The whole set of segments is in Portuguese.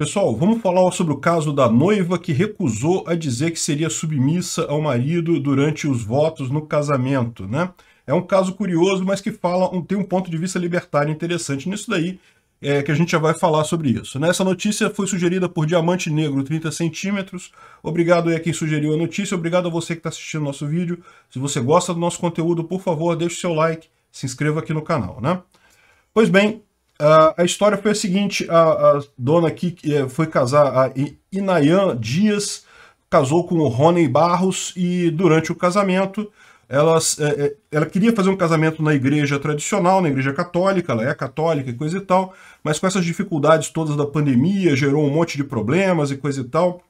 Pessoal, vamos falar sobre o caso da noiva que recusou a dizer que seria submissa ao marido durante os votos no casamento, né? É um caso curioso, mas que fala um, tem um ponto de vista libertário interessante nisso daí, é, que a gente já vai falar sobre isso. Nessa né? Essa notícia foi sugerida por Diamante Negro 30 centímetros. Obrigado aí a quem sugeriu a notícia, obrigado a você que está assistindo nosso vídeo. Se você gosta do nosso conteúdo, por favor, deixe seu like, se inscreva aqui no canal, né? Pois bem, ah, a história foi a seguinte: a, a dona aqui eh, foi casar, a Inayan Dias, casou com o Rony Barros e durante o casamento ela, eh, eh, ela queria fazer um casamento na igreja tradicional, na igreja católica, ela é católica e coisa e tal, mas com essas dificuldades todas da pandemia, gerou um monte de problemas e coisa e tal.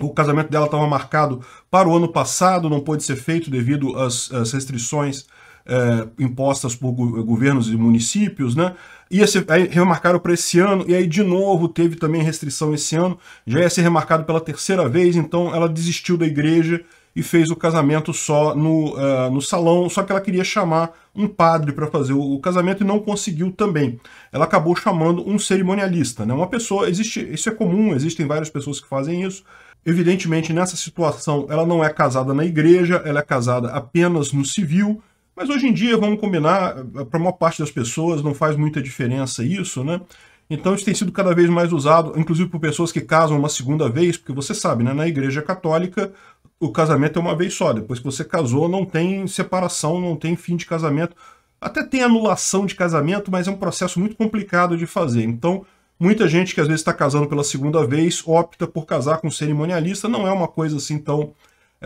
O casamento dela estava marcado para o ano passado, não pôde ser feito devido às, às restrições é, impostas por governos e municípios, né? Ia ser, aí remarcaram para esse ano, e aí de novo teve também restrição esse ano, já ia ser remarcado pela terceira vez, então ela desistiu da igreja e fez o casamento só no, uh, no salão, só que ela queria chamar um padre para fazer o, o, casamento e não conseguiu também. Ela acabou chamando um cerimonialista, né? Uma pessoa, existe, isso é comum, existem várias pessoas que fazem isso. Evidentemente, nessa situação, ela não é casada na igreja, ela é casada apenas no civil, mas hoje em dia, vamos combinar, eh, para a maior parte das pessoas não faz muita diferença isso, né? Então isso tem sido cada vez mais usado, inclusive por pessoas que casam uma segunda vez, porque você sabe, né, na igreja católica o casamento é uma vez só, depois que você casou não tem separação, não tem fim de casamento. Até tem anulação de casamento, mas é um processo muito complicado de fazer. Então, muita gente que às vezes está casando pela segunda vez opta por casar com um cerimonialista, não é uma coisa assim tão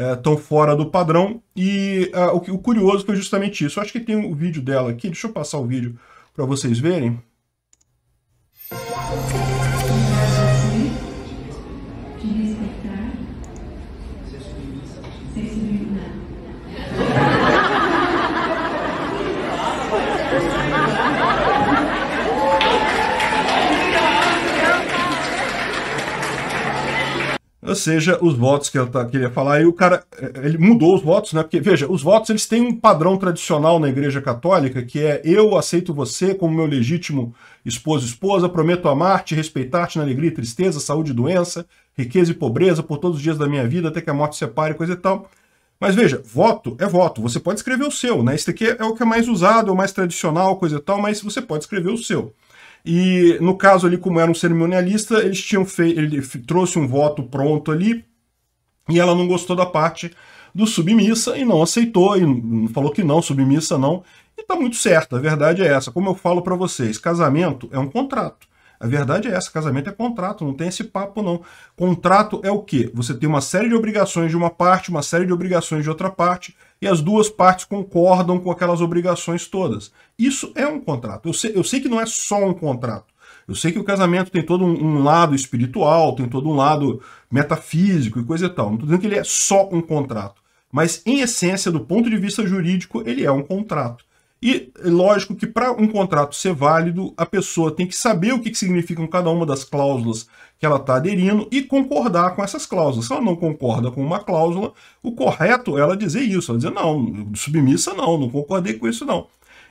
é, tão fora do padrão. E uh, o, o, curioso foi justamente isso. Eu acho que tem um vídeo dela aqui, deixa eu passar o vídeo para vocês verem. Ou seja, os votos que eu queria falar, e o cara eh, ele mudou os votos, né? Porque, veja, os votos eles têm um padrão tradicional na Igreja Católica, que é eu aceito você como meu legítimo esposo, esposa, prometo amar-te, respeitar-te na alegria e tristeza, saúde e doença, riqueza e pobreza, por todos os dias da minha vida, até que a morte separe, coisa e tal. Mas veja, voto é voto. Você pode escrever o seu, né? Esse aqui é o que é mais usado, é o mais tradicional, coisa e tal, mas você pode escrever o seu. E no caso ali, como era um cerimonialista, eles tinham feito, ele trouxe um voto pronto ali e ela não gostou da parte do submissa e não aceitou e falou que não, submissa não. E tá muito certo, a verdade é essa. Como eu falo para vocês, casamento é um contrato. A verdade é essa, casamento é contrato, não tem esse papo não. Contrato é o quê? Você tem uma série de obrigações de uma parte, uma série de obrigações de outra parte, e as duas partes concordam com aquelas obrigações todas. Isso é um contrato. Eu sei, eu sei que não é só um contrato. Eu sei que o casamento tem todo um, um lado espiritual, tem todo um lado metafísico e coisa e tal. Não estou dizendo que ele é só um contrato. Mas, em essência, do ponto de vista jurídico, ele é um contrato. E lógico que para um contrato ser válido, a pessoa tem que saber o que, que significam cada uma das cláusulas que ela está aderindo e concordar com essas cláusulas. Se ela não concorda com uma cláusula, o correto é ela dizer isso, ela dizer não, submissa não, não concordei com isso não.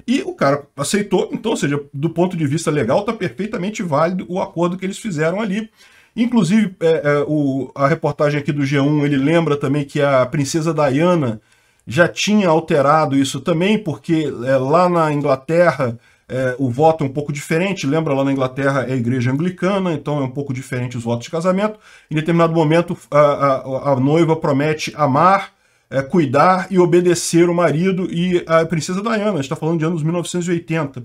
E o cara aceitou, então, ou seja, do ponto de vista legal, está perfeitamente válido o acordo que eles fizeram ali. Inclusive, é, é, o, a reportagem aqui do G1, ele lembra também que a princesa Diana já tinha alterado isso também, porque é, lá na Inglaterra é, o voto é um pouco diferente. Lembra, lá na Inglaterra é a igreja anglicana, então é um pouco diferente os votos de casamento. Em determinado momento, a, a, a noiva promete amar, é, cuidar e obedecer o marido e a princesa Diana. está falando de anos 1980.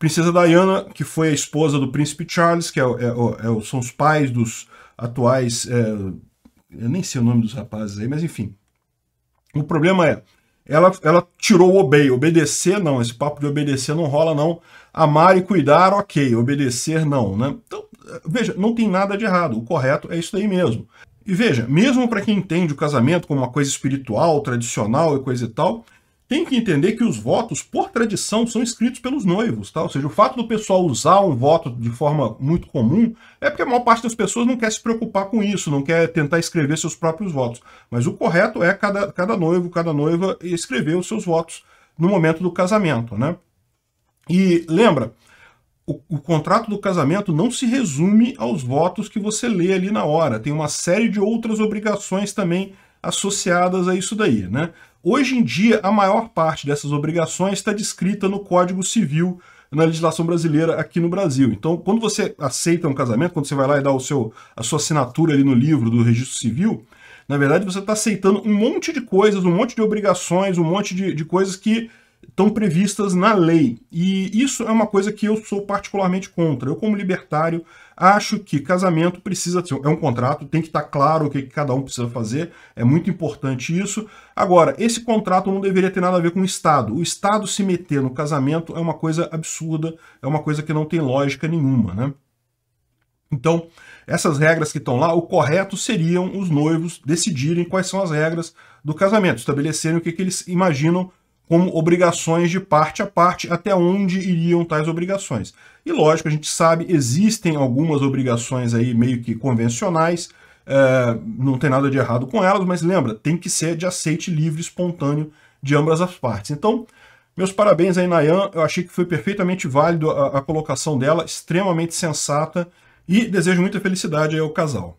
Princesa Diana, que foi a esposa do príncipe Charles, que é, é, é são os pais dos atuais. É, eu nem sei o nome dos rapazes aí, mas enfim o problema é, ela, ela tirou o obey. Obedecer, não. Esse papo de obedecer não rola, não. Amar e cuidar, ok. Obedecer, não. Né? Então, veja, não tem nada de errado. O correto é isso aí mesmo. E veja, mesmo para quem entende o casamento como uma coisa espiritual, tradicional e coisa e tal, tem que entender que os votos, por tradição, são escritos pelos noivos, tá? Ou seja, o fato do pessoal usar um voto de forma muito comum é porque a maior parte das pessoas não quer se preocupar com isso, não quer tentar escrever seus próprios votos. Mas o correto é cada, cada noivo, cada noiva escrever os seus votos no momento do casamento, né? E lembra, o, o, contrato do casamento não se resume aos votos que você lê ali na hora. Tem uma série de outras obrigações também associadas a isso daí, né? Hoje em dia, a maior parte dessas obrigações está descrita no Código Civil, na legislação brasileira aqui no Brasil. Então, quando você aceita um casamento, quando você vai lá e dá o seu, a sua assinatura ali no livro do registro civil, na verdade você está aceitando um monte de coisas, um monte de obrigações, um monte de, de coisas que estão previstas na lei. E isso é uma coisa que eu sou particularmente contra. Eu, como libertário, acho que casamento precisa ser é um contrato, tem que estar tá claro o que cada um precisa fazer, é muito importante isso. Agora, esse contrato não deveria ter nada a ver com o Estado. O Estado se meter no casamento é uma coisa absurda, é uma coisa que não tem lógica nenhuma, né? Então, essas regras que estão lá, o correto seriam os noivos decidirem quais são as regras do casamento, estabelecerem o que, que eles imaginam como obrigações de parte a parte, até onde iriam tais obrigações. E lógico, a gente sabe, existem algumas obrigações aí meio que convencionais, é, não tem nada de errado com elas, mas lembra, tem que ser de aceite livre, espontâneo de ambas as partes. Então, meus parabéns aí, Nayan, eu achei que foi perfeitamente válido a, a colocação dela, extremamente sensata, e desejo muita felicidade aí ao casal.